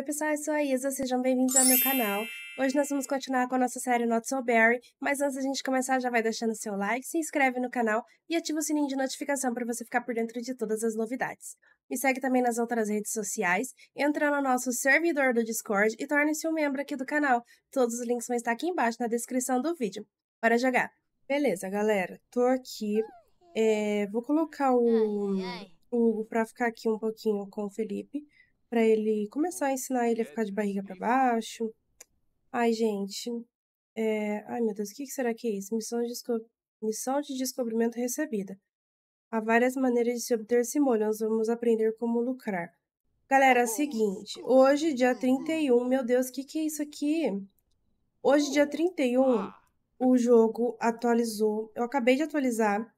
Oi pessoal, eu sou a Isa, sejam bem-vindos ao meu canal. Hoje nós vamos continuar com a nossa série Not So Berry, mas antes da gente começar já vai deixando seu like, se inscreve no canal e ativa o sininho de notificação para você ficar por dentro de todas as novidades. Me segue também nas outras redes sociais, entra no nosso servidor do Discord e torne-se um membro aqui do canal. Todos os links vão estar aqui embaixo na descrição do vídeo. Bora jogar! Beleza, galera, tô aqui. É, vou colocar o, o Hugo pra ficar aqui um pouquinho com o Felipe para ele começar a ensinar ele a ficar de barriga para baixo. Ai, gente. É... Ai, meu Deus, o que será que é isso? Missão de, desco... Missão de descobrimento recebida. Há várias maneiras de se obter molho. nós vamos aprender como lucrar. Galera, é o hum, seguinte, hoje, dia 31, uhum. meu Deus, o que, que é isso aqui? Hoje, dia 31, hum. ah. o jogo atualizou. Eu acabei de atualizar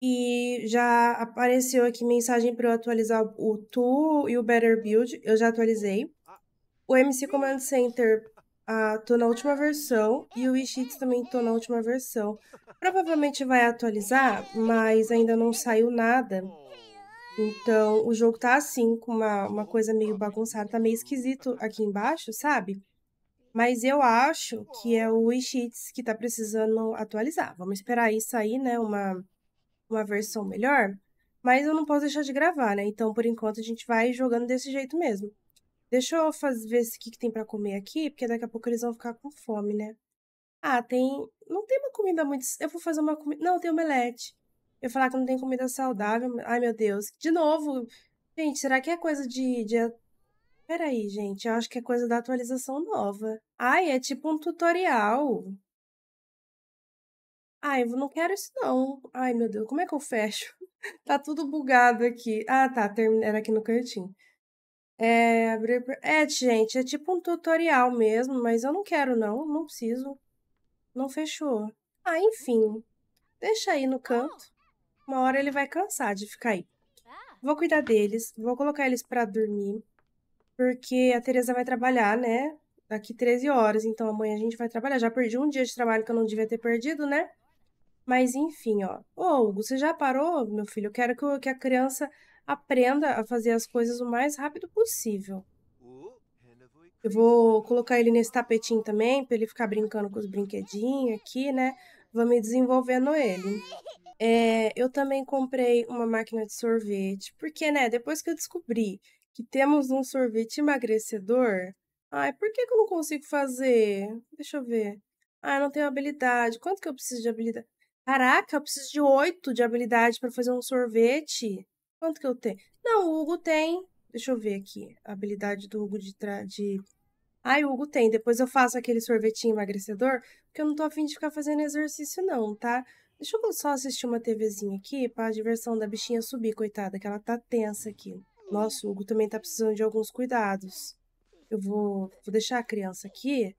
e já apareceu aqui mensagem para eu atualizar o Tu e o Better Build. Eu já atualizei. O MC Command Center ah, tô na última versão e o Wishits também tô na última versão. Provavelmente vai atualizar, mas ainda não saiu nada. Então o jogo tá assim, com uma, uma coisa meio bagunçada, tá meio esquisito aqui embaixo, sabe? Mas eu acho que é o Wishits que tá precisando atualizar. Vamos esperar aí sair, né? Uma uma versão melhor, mas eu não posso deixar de gravar, né? Então, por enquanto, a gente vai jogando desse jeito mesmo. Deixa eu fazer, ver o que, que tem para comer aqui, porque daqui a pouco eles vão ficar com fome, né? Ah, tem. Não tem uma comida muito. Eu vou fazer uma comida. Não, tem omelete. Eu falar que não tem comida saudável. Ai, meu Deus. De novo. Gente, será que é coisa de. de... Peraí, gente. Eu acho que é coisa da atualização nova. Ai, é tipo um tutorial. Ai, eu não quero isso não. Ai, meu Deus, como é que eu fecho? tá tudo bugado aqui. Ah, tá, era aqui no cantinho. É, abrir, é, gente, é tipo um tutorial mesmo, mas eu não quero não, não preciso. Não fechou. Ah, enfim. Deixa aí no canto. Oh. Uma hora ele vai cansar de ficar aí. Ah. Vou cuidar deles, vou colocar eles para dormir, porque a Teresa vai trabalhar, né? Daqui 13 horas, então amanhã a gente vai trabalhar. Já perdi um dia de trabalho que eu não devia ter perdido, né? Mas enfim, ó. Ô, Hugo, você já parou, meu filho? Eu quero que, que a criança aprenda a fazer as coisas o mais rápido possível. Eu vou colocar ele nesse tapetinho também, para ele ficar brincando com os brinquedinhos aqui, né? Vamos desenvolvendo ele. É, eu também comprei uma máquina de sorvete, porque, né, depois que eu descobri que temos um sorvete emagrecedor, ai, por que, que eu não consigo fazer? Deixa eu ver. Ah, não tenho habilidade. Quanto que eu preciso de habilidade? Caraca, eu preciso de oito de habilidade para fazer um sorvete. Quanto que eu tenho? Não, o Hugo tem. Deixa eu ver aqui. A habilidade do Hugo de. Tra... de... Ai, o Hugo tem. Depois eu faço aquele sorvetinho emagrecedor, porque eu não tô afim de ficar fazendo exercício, não, tá? Deixa eu só assistir uma TVzinha aqui pra diversão da bichinha subir, coitada, que ela tá tensa aqui. Nossa, o Hugo também tá precisando de alguns cuidados. Eu vou, vou deixar a criança aqui. Deixa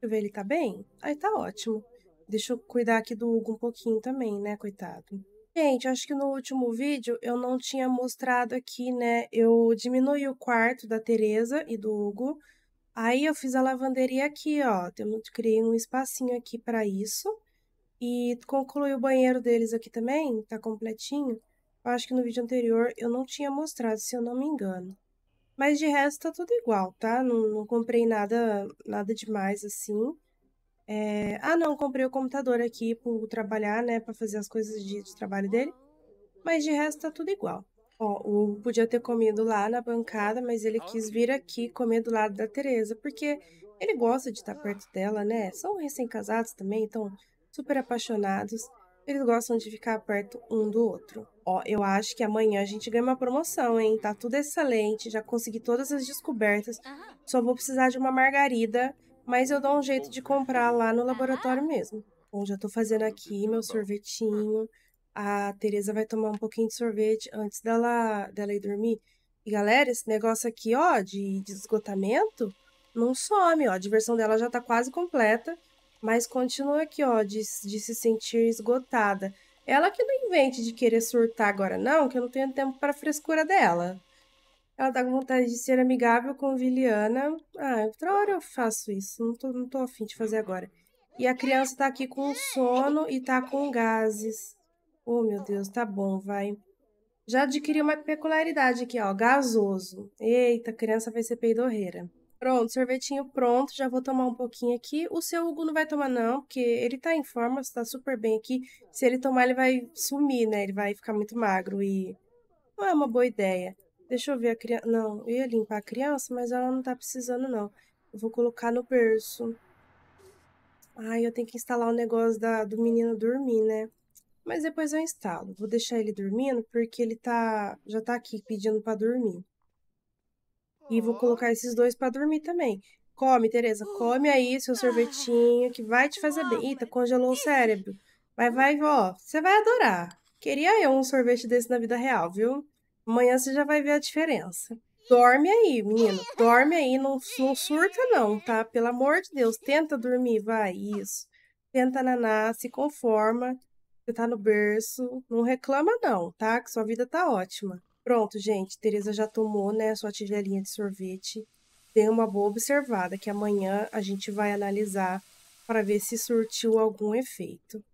eu ver, ele tá bem? Aí tá ótimo. Deixa eu cuidar aqui do Hugo um pouquinho também, né, coitado. Gente, acho que no último vídeo eu não tinha mostrado aqui, né? Eu diminui o quarto da Tereza e do Hugo. Aí eu fiz a lavanderia aqui, ó. Eu criei um espacinho aqui para isso. E concluí o banheiro deles aqui também, tá completinho. Eu acho que no vídeo anterior eu não tinha mostrado, se eu não me engano. Mas de resto tá tudo igual, tá? Não, não comprei nada, nada demais assim. É, ah, não, comprei o computador aqui para trabalhar, né? Para fazer as coisas de, de, trabalho dele. Mas de resto tá tudo igual. Ó, o Hugo podia ter comido lá na bancada, mas ele quis vir aqui comer do lado da Tereza, porque ele gosta de estar tá perto dela, né? São recém-casados também, então super apaixonados. Eles gostam de ficar perto um do outro. Ó, eu acho que amanhã a gente ganha uma promoção, hein? Tá tudo excelente, já consegui todas as descobertas. Só vou precisar de uma margarida mas eu dou um jeito de comprar lá no laboratório mesmo. Bom, já estou fazendo aqui meu sorvetinho. A Tereza vai tomar um pouquinho de sorvete antes dela, dela ir dormir. E galera, esse negócio aqui, ó, de, de esgotamento, não some, ó. A diversão dela já está quase completa, mas continua aqui, ó, de, de se sentir esgotada. Ela que não invente de querer surtar agora, não, que eu não tenho tempo para frescura dela. Ela tá com vontade de ser amigável com Viliana. Ah, outra hora eu faço isso. Não tô, não tô afim de fazer agora. E a criança tá aqui com sono e tá com gases. Oh, meu Deus, tá bom, vai. Já adquiri uma peculiaridade aqui, ó. Gasoso. Eita, a criança vai ser peidorreira. Pronto, sorvetinho pronto. Já vou tomar um pouquinho aqui. O seu Hugo não vai tomar, não, porque ele tá em forma, tá super bem aqui. Se ele tomar, ele vai sumir, né? Ele vai ficar muito magro e. Não é uma boa ideia. Deixa eu ver a criança. Não, eu ia limpar a criança, mas ela não tá precisando, não. Eu vou colocar no berço. Ai, eu tenho que instalar o negócio da, do menino dormir, né? Mas depois eu instalo. Vou deixar ele dormindo, porque ele tá já tá aqui pedindo para dormir. E vou colocar esses dois para dormir também. Come, Tereza, come aí seu sorvetinho, que vai te fazer bem. Eita, congelou o cérebro. Vai, vai, ó, você vai adorar. Queria eu um sorvete desse na vida real, viu? Amanhã você já vai ver a diferença. Dorme aí, menino. Dorme aí, não, não surta não, tá? Pelo amor de Deus, tenta dormir, vai, isso. Tenta naná, se conforma. Você tá no berço, não reclama não, tá? Que sua vida tá ótima. Pronto, gente, Tereza já tomou, né, sua tigelinha de sorvete. Dê uma boa observada que amanhã a gente vai analisar para ver se surtiu algum efeito.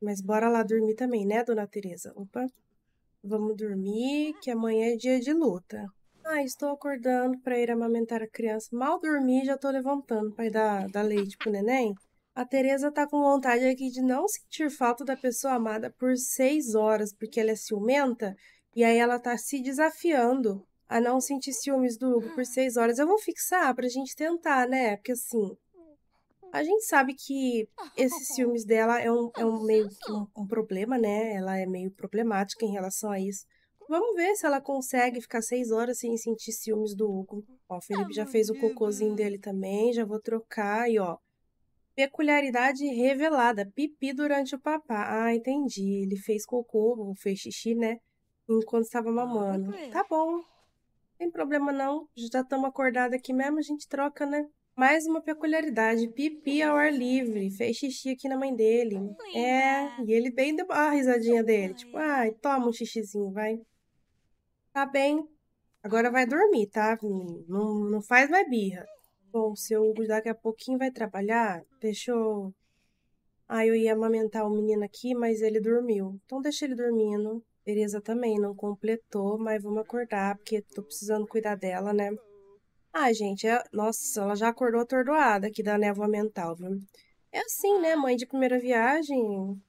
Mas bora lá dormir também, né, dona Tereza? Opa. Vamos dormir, que amanhã é dia de luta. Ah, estou acordando para ir amamentar a criança. Mal dormi, já estou levantando para ir dar, dar leite pro neném. A Tereza está com vontade aqui de não sentir falta da pessoa amada por seis horas, porque ela é ciumenta, e aí ela está se desafiando a não sentir ciúmes do Hugo por seis horas. Eu vou fixar para a gente tentar, né? Porque assim, a gente sabe que esses ciúmes dela é um, é um meio um, um problema, né? Ela é meio problemática em relação a isso. Vamos ver se ela consegue ficar seis horas sem sentir ciúmes do Hugo. Ó, o Felipe já fez o cocôzinho dele também, já vou trocar. E ó, peculiaridade revelada, pipi durante o papá. Ah, entendi. Ele fez cocô, fez xixi, né? Enquanto estava mamando. Tá bom. Não tem problema não, já estamos acordados aqui mesmo, a gente troca, né? Mais uma peculiaridade, pipi ao ar livre. Fez xixi aqui na mãe dele. É, e ele bem deu a risadinha dele. Tipo, ai, toma um xixizinho, vai. Tá bem. Agora vai dormir, tá, Não, não faz mais birra. Bom, seu Hugo daqui a pouquinho vai trabalhar. Deixa eu... Ah, eu ia amamentar o menino aqui, mas ele dormiu. Então deixa ele dormindo. Tereza também não completou, mas vamos acordar, porque tô precisando cuidar dela, né? Ah, gente, é... nossa, ela já acordou atordoada aqui da névoa mental, viu? É assim, né? Mãe de primeira viagem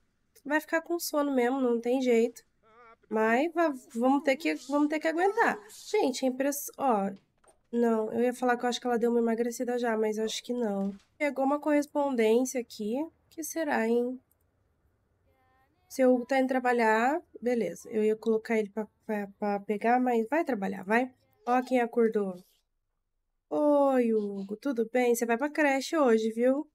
vai ficar com sono mesmo, não tem jeito. Mas vamos ter que, vamos ter que aguentar. Gente, a Ó, não, eu ia falar que eu acho que ela deu uma emagrecida já, mas eu acho que não. Chegou uma correspondência aqui. que será, hein? Se eu tá indo trabalhar, beleza. Eu ia colocar ele pra, pra, pra pegar, mas vai trabalhar, vai. Ó quem acordou. Oi, Hugo, tudo bem? Você vai pra creche hoje, viu?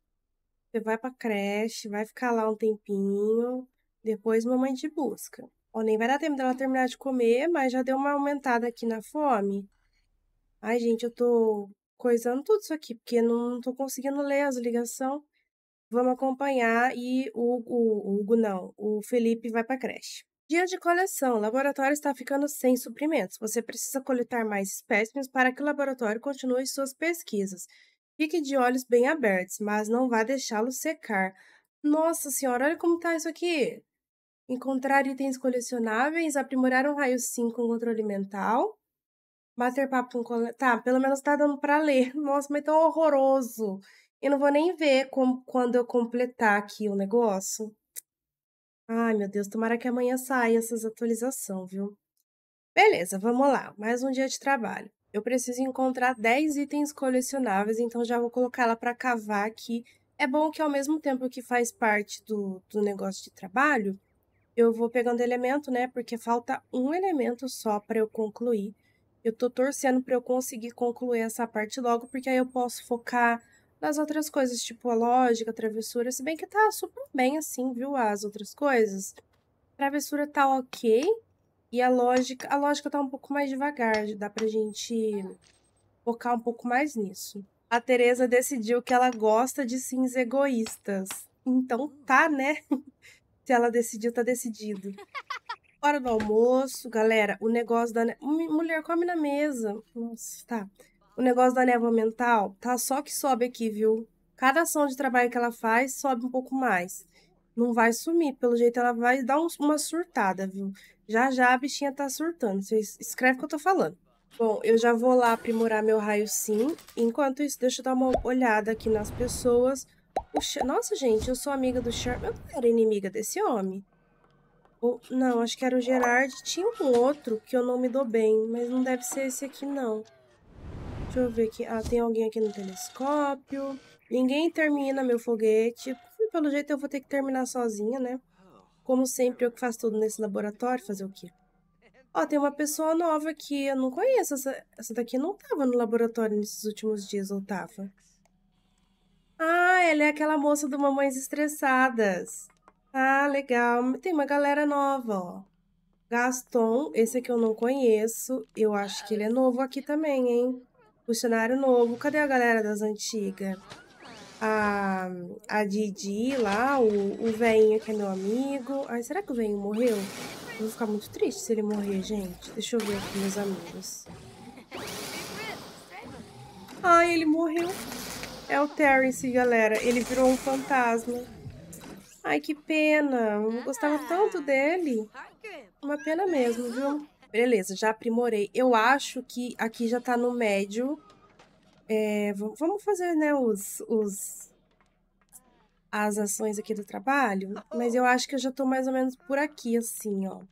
Você vai pra creche, vai ficar lá um tempinho, depois mamãe te busca. Ó, nem vai dar tempo dela terminar de comer, mas já deu uma aumentada aqui na fome. Ai, gente, eu tô coisando tudo isso aqui, porque não tô conseguindo ler as ligações. Vamos acompanhar e o, o Hugo não, o Felipe vai pra creche. Dia de coleção. O laboratório está ficando sem suprimentos. Você precisa coletar mais espécimes para que o laboratório continue suas pesquisas. Fique de olhos bem abertos, mas não vá deixá-lo secar. Nossa senhora, olha como está isso aqui! Encontrar itens colecionáveis, aprimorar um raio 5 com controle mental, bater papo com cole... Tá, pelo menos está dando para ler. Nossa, mas tão tá horroroso! Eu não vou nem ver como, quando eu completar aqui o negócio. Ai, meu Deus, tomara que amanhã saia essas atualizações, viu? Beleza, vamos lá. Mais um dia de trabalho. Eu preciso encontrar 10 itens colecionáveis, então já vou colocar ela para cavar aqui. É bom que ao mesmo tempo que faz parte do, do negócio de trabalho, eu vou pegando elemento, né? Porque falta um elemento só para eu concluir. Eu tô torcendo para eu conseguir concluir essa parte logo, porque aí eu posso focar nas outras coisas, tipo a lógica, a travessura, se bem que tá super bem assim, viu? As outras coisas. A travessura tá ok. E a lógica, a lógica tá um pouco mais devagar, dá pra gente focar um pouco mais nisso. A Teresa decidiu que ela gosta de sims egoístas. Então tá, né? se ela decidiu, tá decidido. Hora do almoço, galera, o negócio da. Mulher come na mesa. Nossa, tá. O negócio da névoa mental tá só que sobe aqui, viu? Cada ação de trabalho que ela faz sobe um pouco mais. Não vai sumir, pelo jeito ela vai dar um, uma surtada, viu? Já já a bichinha tá surtando. Vocês escreve o que eu tô falando. Bom, eu já vou lá aprimorar meu raio sim. Enquanto isso, deixa eu dar uma olhada aqui nas pessoas. nossa, gente, eu sou amiga do Sherman. Eu não era inimiga desse homem. Ou, não, acho que era o Gerard. Tinha um outro que eu não me dou bem, mas não deve ser esse aqui, não. Deixa eu ver aqui. Ah, tem alguém aqui no telescópio. Ninguém termina meu foguete. pelo jeito eu vou ter que terminar sozinha, né? Como sempre, eu que faço tudo nesse laboratório. Fazer o quê? Ó, tem uma pessoa nova que eu não conheço. Essa, essa daqui não tava no laboratório nesses últimos dias, ou tava? Ah, ela é aquela moça do Mamães Estressadas. Ah, legal. Tem uma galera nova, ó. Gaston, esse aqui eu não conheço. Eu acho que ele é novo aqui também, hein? o cenário novo. Cadê a galera das antigas? A, a Didi lá, o, o Venho que é meu amigo. Ai, será que o Venho morreu? Eu vou ficar muito triste se ele morrer, gente. Deixa eu ver aqui meus amigos. Ai, ele morreu. É o Terence, galera. Ele virou um fantasma. Ai, que pena. Eu gostava tanto dele. Uma pena mesmo, viu? Beleza, já aprimorei. Eu acho que aqui já tá no médio. É, vamos fazer, né, os, os, as ações aqui do trabalho. Mas eu acho que eu já tô mais ou menos por aqui, assim, ó.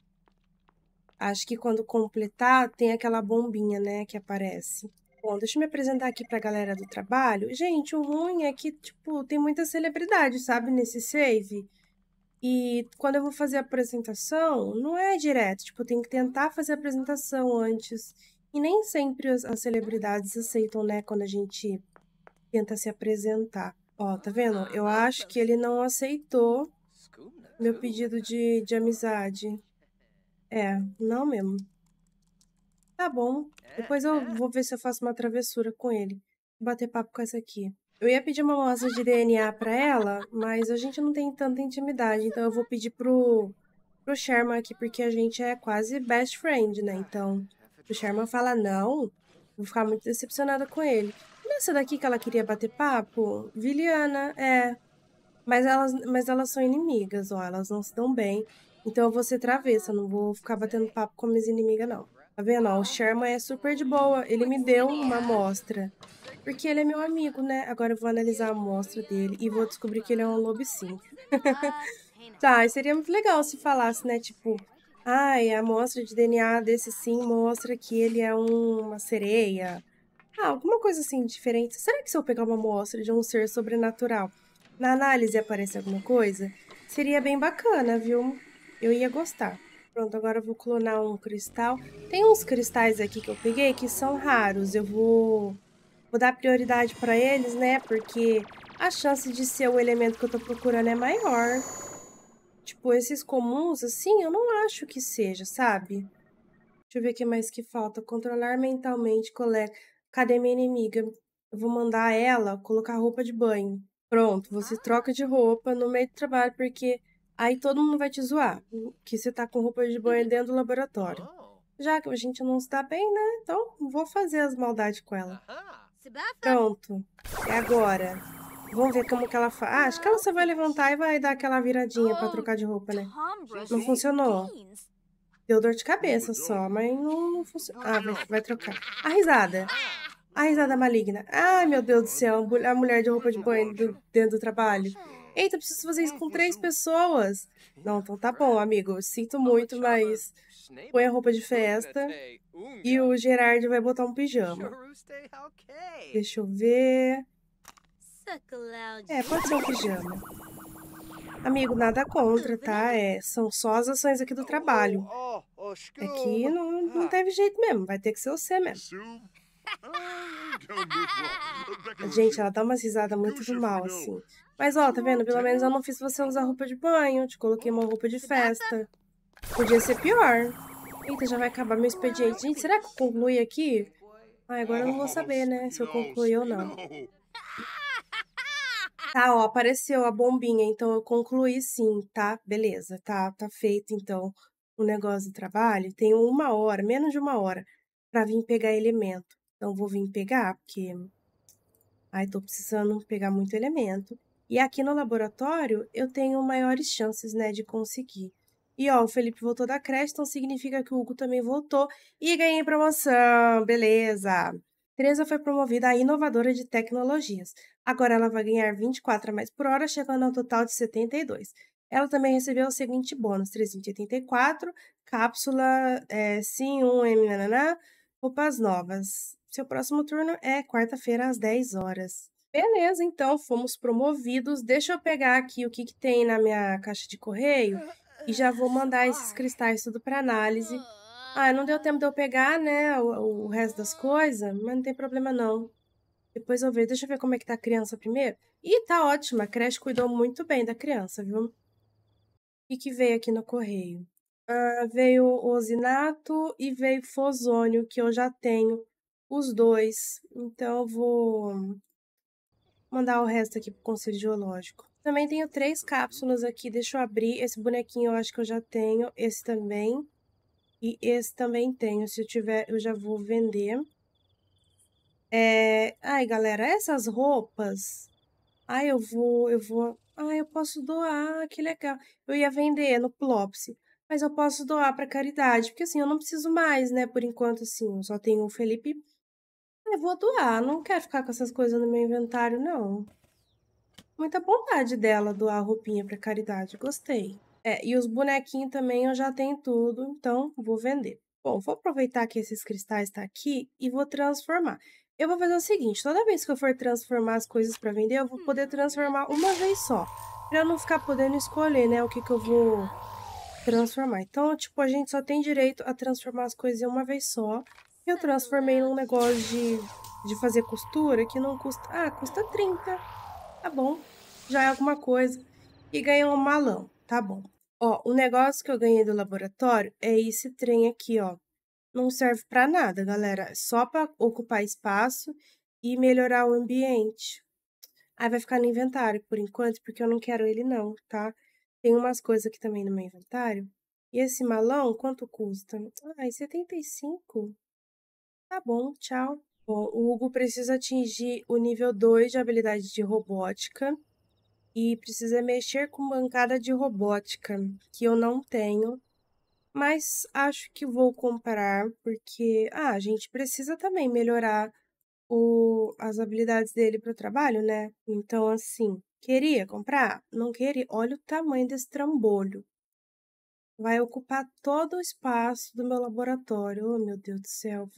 Acho que quando completar, tem aquela bombinha, né, que aparece. Bom, deixa eu me apresentar aqui pra galera do trabalho. Gente, o ruim é que, tipo, tem muita celebridade, sabe, nesse save. E quando eu vou fazer a apresentação, não é direto, tipo, tem que tentar fazer a apresentação antes. E nem sempre as, as celebridades aceitam, né, quando a gente tenta se apresentar. Ó, tá vendo? Ah, eu acho que ele não aceitou meu pedido de, de amizade. É, não mesmo. Tá bom. É, Depois eu é. vou ver se eu faço uma travessura com ele. Bater papo com essa aqui. Eu ia pedir uma amostra de DNA para ela, mas a gente não tem tanta intimidade, então eu vou pedir pro, pro Sherman aqui, porque a gente é quase best friend, né? Então, o Sherman fala não, vou ficar muito decepcionada com ele. Nessa daqui que ela queria bater papo, Viliana, é. Mas elas, mas elas são inimigas, ó, elas não se dão bem. Então eu vou ser travessa, não vou ficar batendo papo com minhas inimigas, não. Tá vendo? Ó, o Sherman é super de boa, ele me deu uma amostra. Porque ele é meu amigo, né? Agora eu vou analisar a amostra dele e vou descobrir que ele é um lobicínio. tá, seria muito legal se falasse, né? Tipo, ai, a amostra de DNA desse sim mostra que ele é um, uma sereia. Ah, alguma coisa assim diferente. Será que se eu pegar uma amostra de um ser sobrenatural, na análise aparece alguma coisa? Seria bem bacana, viu? Eu ia gostar. Pronto, agora eu vou clonar um cristal. Tem uns cristais aqui que eu peguei que são raros. Eu vou Vou dar prioridade para eles, né? Porque a chance de ser o elemento que eu tô procurando é maior. Tipo, esses comuns, assim, eu não acho que seja, sabe? Deixa eu ver o que mais que falta. Controlar mentalmente, colega. Cadê minha inimiga? Eu vou mandar ela colocar roupa de banho. Pronto, você ah. troca de roupa no meio do trabalho, porque aí todo mundo vai te zoar. Que você tá com roupa de banho uhum. dentro do laboratório. Oh. Já que a gente não se bem, né? Então, vou fazer as maldades com ela. Pronto. É agora. Vamos ver como que ela faz. Ah, acho que ela só vai levantar e vai dar aquela viradinha pra oh, trocar de roupa, né? Não funcionou. Deu dor de cabeça só, mas não, não funcionou. Ah, vai, vai trocar. A risada. A ah. risada maligna. Ai, meu Deus do céu. A mulher de roupa de banho dentro do trabalho. Eita, preciso fazer isso com três pessoas. Não, então tá bom, amigo. Sinto muito, mas põe a roupa de festa e o Gerard vai botar um pijama. Deixa eu ver. É, pode ser um pijama. Amigo, nada contra, tá? É, são só as ações aqui do oh, trabalho. Aqui oh, oh, é não, não ah. teve jeito mesmo, vai ter que ser você mesmo. Gente, ela dá umas risadas muito do mal, assim. Mas ó, tá vendo? Pelo menos eu não fiz você usar roupa de banho, te coloquei uma roupa de festa. Podia ser pior. Eita, já vai acabar meu expediente. Gente, será que eu conclui aqui? Ah, agora eu não vou saber, né? Se eu concluí ou não. Tá, ó, apareceu a bombinha, então eu concluí sim, tá? Beleza, tá, tá feito então o negócio do trabalho. Tenho uma hora, menos de uma hora, pra vir pegar elemento. Então vou vir pegar, porque. Ai, tô precisando pegar muito elemento. E aqui no laboratório eu tenho maiores chances, né, de conseguir. E ó, o Felipe voltou da creche, então significa que o Hugo também voltou e ganhei promoção, beleza! Teresa foi promovida a inovadora de tecnologias. Agora ela vai ganhar 24 a mais por hora, chegando ao total de 72. Ela também recebeu o seguinte bônus: 384, cápsula é, sim, 1M, roupas novas. Seu próximo turno é quarta-feira às 10 horas. Beleza, então fomos promovidos. Deixa eu pegar aqui o que, que tem na minha caixa de correio e já vou mandar esses cristais tudo para análise. Ah, não deu tempo de eu pegar, né, o, o resto das coisas, mas não tem problema não. Depois eu vejo, deixa eu ver como é que tá a criança primeiro. Ih, tá ótima, a creche cuidou muito bem da criança, viu? O que, veio aqui no correio? Ah, veio ozinato e veio Fozônio, que eu já tenho os dois. Então eu vou mandar o resto aqui pro Conselho Geológico. Também tenho três cápsulas aqui, deixa eu abrir. Esse bonequinho eu acho que eu já tenho, esse também. E esse também tenho, se eu tiver eu já vou vender. É... Ai, galera, essas roupas... Ai, eu vou, eu vou... Ai, eu posso doar, ah, que legal. Eu ia vender no Plopsy, mas eu posso doar para caridade, porque assim, eu não preciso mais, né? Por enquanto, assim, eu só tenho o Felipe. Eu vou doar, não quero ficar com essas coisas no meu inventário, não muita bondade dela doar roupinha para caridade, gostei. É, e os bonequinhos também eu já tenho tudo, então vou vender. Bom, vou aproveitar que esses cristais estão tá aqui e vou transformar. Eu vou fazer o seguinte, toda vez que eu for transformar as coisas para vender, eu vou poder transformar uma vez só, para não ficar podendo escolher, né, o que que eu vou transformar. Então, tipo, a gente só tem direito a transformar as coisas uma vez só. Eu transformei num negócio de, de fazer costura que não custa... Ah, custa 30. Tá bom, já é alguma coisa. E ganhei um malão, tá bom. Ó, o negócio que eu ganhei do laboratório é esse trem aqui, ó. Não serve para nada, galera. É só para ocupar espaço e melhorar o ambiente. Aí vai ficar no inventário por enquanto, porque eu não quero ele não, tá? Tem umas coisas aqui também no meu inventário. E esse malão, quanto custa? Ai, ah, é 75. Tá bom, tchau. O Hugo precisa atingir o nível 2 de habilidade de robótica e precisa mexer com bancada de robótica, que eu não tenho, mas acho que vou comprar porque ah, a gente precisa também melhorar o, as habilidades dele para o trabalho, né? Então, assim, queria comprar? Não queria. Olha o tamanho desse trambolho vai ocupar todo o espaço do meu laboratório. Oh, meu Deus do céu.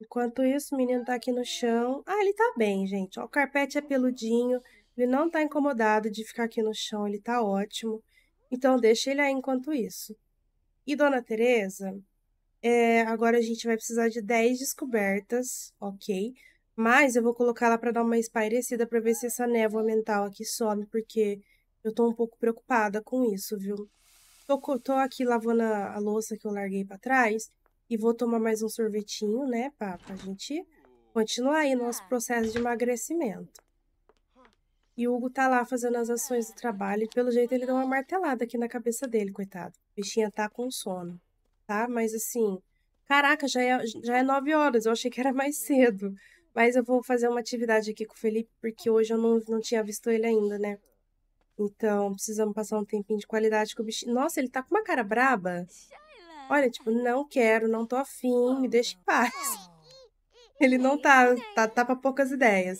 Enquanto isso, o menino tá aqui no chão. Ah, ele tá bem, gente. Ó, o carpete é peludinho. Ele não tá incomodado de ficar aqui no chão, ele tá ótimo. Então, deixa ele aí enquanto isso. E Dona Teresa, é, agora a gente vai precisar de 10 descobertas, ok? Mas eu vou colocar ela para dar uma espairecida para ver se essa névoa mental aqui some, porque eu tô um pouco preocupada com isso, viu? Tô, tô aqui lavando a, louça que eu larguei para trás e vou tomar mais um sorvetinho, né, pra, pra gente continuar aí nosso ah. processo de emagrecimento. E o Hugo tá lá fazendo as ações do trabalho e pelo jeito ele deu uma martelada aqui na cabeça dele, coitado. O bichinha tá com sono, tá? Mas assim, caraca, já é, já é nove horas, eu achei que era mais cedo. Mas eu vou fazer uma atividade aqui com o Felipe, porque hoje eu não, não tinha visto ele ainda, né? Então, precisamos passar um tempinho de qualidade com o bichinho. Nossa, ele tá com uma cara braba. Olha, tipo, não quero, não tô afim, me deixa em paz. Ele não tá, tá, tá pra poucas ideias.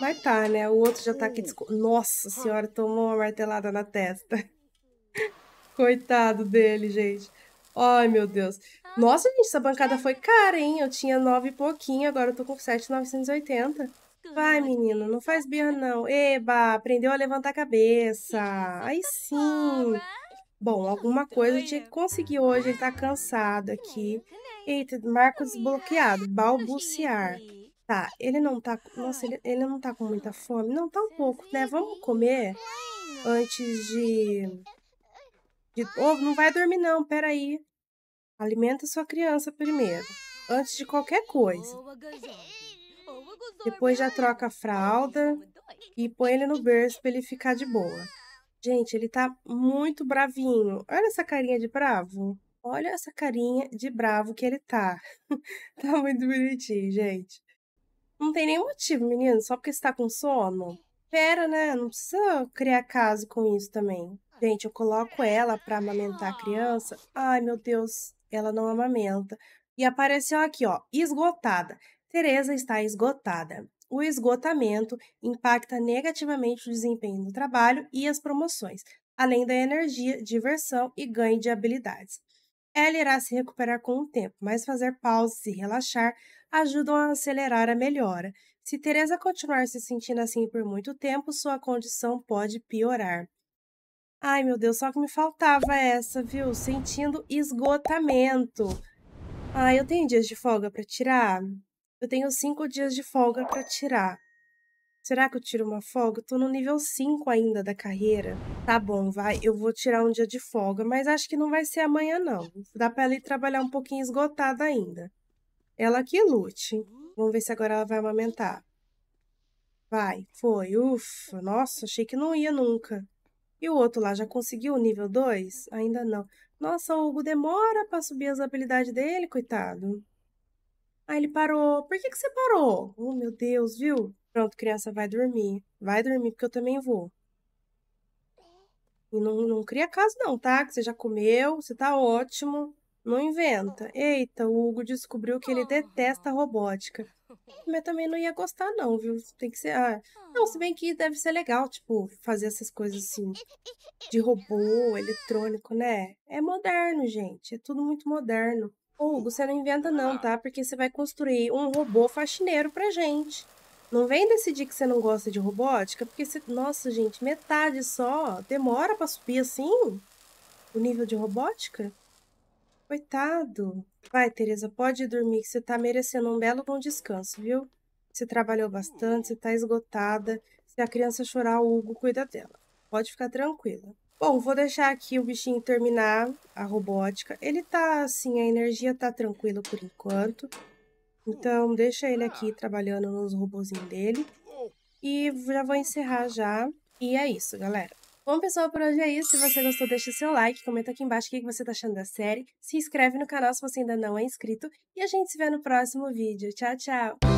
Mas tá, né? O outro já tá aqui. Desco... Nossa senhora, tomou uma martelada na testa. Coitado dele, gente. Ai, meu Deus. Nossa, gente, essa bancada foi cara, hein? Eu tinha nove e pouquinho, agora eu tô com 7,980. Vai, menino, não faz birra não. Eba, aprendeu a levantar a cabeça. Aí sim. Né? Bom, tá alguma coisa eu tinha que conseguir hoje, ele tá cansado aqui. Eita, Marcos desbloqueado, tá balbuciar. Tá, ele não tá. Nossa, ele, ele não tá com muita fome. Não, tá um pouco, né? Vamos comer antes de. de... Oh, não vai dormir, não, peraí. Alimenta sua criança primeiro. Antes de qualquer coisa. Depois já troca a fralda e põe ele no berço para ele ficar de boa. Gente, ele tá muito bravinho. Olha essa carinha de bravo. Olha essa carinha de bravo que ele tá. tá muito bonitinho, gente. Não tem nenhum motivo, menino, só porque está com sono. Pera, né? Não precisa criar caso com isso também. Gente, eu coloco ela para amamentar a criança. Ai, meu Deus, ela não amamenta. E apareceu aqui, ó, esgotada. Teresa está esgotada. O esgotamento impacta negativamente o desempenho do trabalho e as promoções, além da energia, diversão e ganho de habilidades. Ela irá se recuperar com o tempo, mas fazer pausas e relaxar ajudam a acelerar a melhora. Se Teresa continuar se sentindo assim por muito tempo, sua condição pode piorar. Ai, meu Deus, só que me faltava essa, viu? Sentindo esgotamento. Ai, eu tenho dias de folga para tirar? Eu tenho cinco dias de folga para tirar. Será que eu tiro uma folga? Eu tô no nível 5 ainda da carreira. Tá bom, vai, eu vou tirar um dia de folga, mas acho que não vai ser amanhã, não. Dá pra ela ir trabalhar um pouquinho esgotada ainda. Ela que lute. Vamos ver se agora ela vai amamentar. Vai, foi, ufa, nossa, achei que não ia nunca. E o outro lá, já conseguiu o nível 2? Ainda não. Nossa, o Hugo demora para subir as habilidades dele, coitado. Aí ele parou. Por que, que você parou? Oh, meu Deus, viu? Pronto, criança, vai dormir. Vai dormir, porque eu também vou. E não, não cria caso, não, tá? Que você já comeu, você tá ótimo. Não inventa. Eita, o Hugo descobriu que ele detesta robótica. Mas também não ia gostar, não, viu? Tem que ser. Ah, não, se bem que deve ser legal, tipo, fazer essas coisas assim. De robô, eletrônico, né? É moderno, gente. É tudo muito moderno. Hugo, você não inventa não, tá? Porque você vai construir um robô faxineiro pra gente. Não vem decidir que você não gosta de robótica, porque você... Nossa, gente, metade só demora pra subir assim o nível de robótica? Coitado. Vai, Tereza, pode dormir que você tá merecendo um belo bom descanso, viu? Você trabalhou bastante, hum. você tá esgotada. Se a criança chorar, o Hugo cuida dela. Pode ficar tranquila. Bom, vou deixar aqui o bichinho terminar a robótica. Ele tá assim, a energia tá tranquila por enquanto. Então, deixa ele aqui trabalhando nos robôzinhos dele. E já vou encerrar já. E é isso, galera. Bom, pessoal, por hoje é isso. Se você gostou, deixa seu like, comenta aqui embaixo o que você tá achando da série, se inscreve no canal se você ainda não é inscrito, e a gente se vê no próximo vídeo. Tchau, tchau!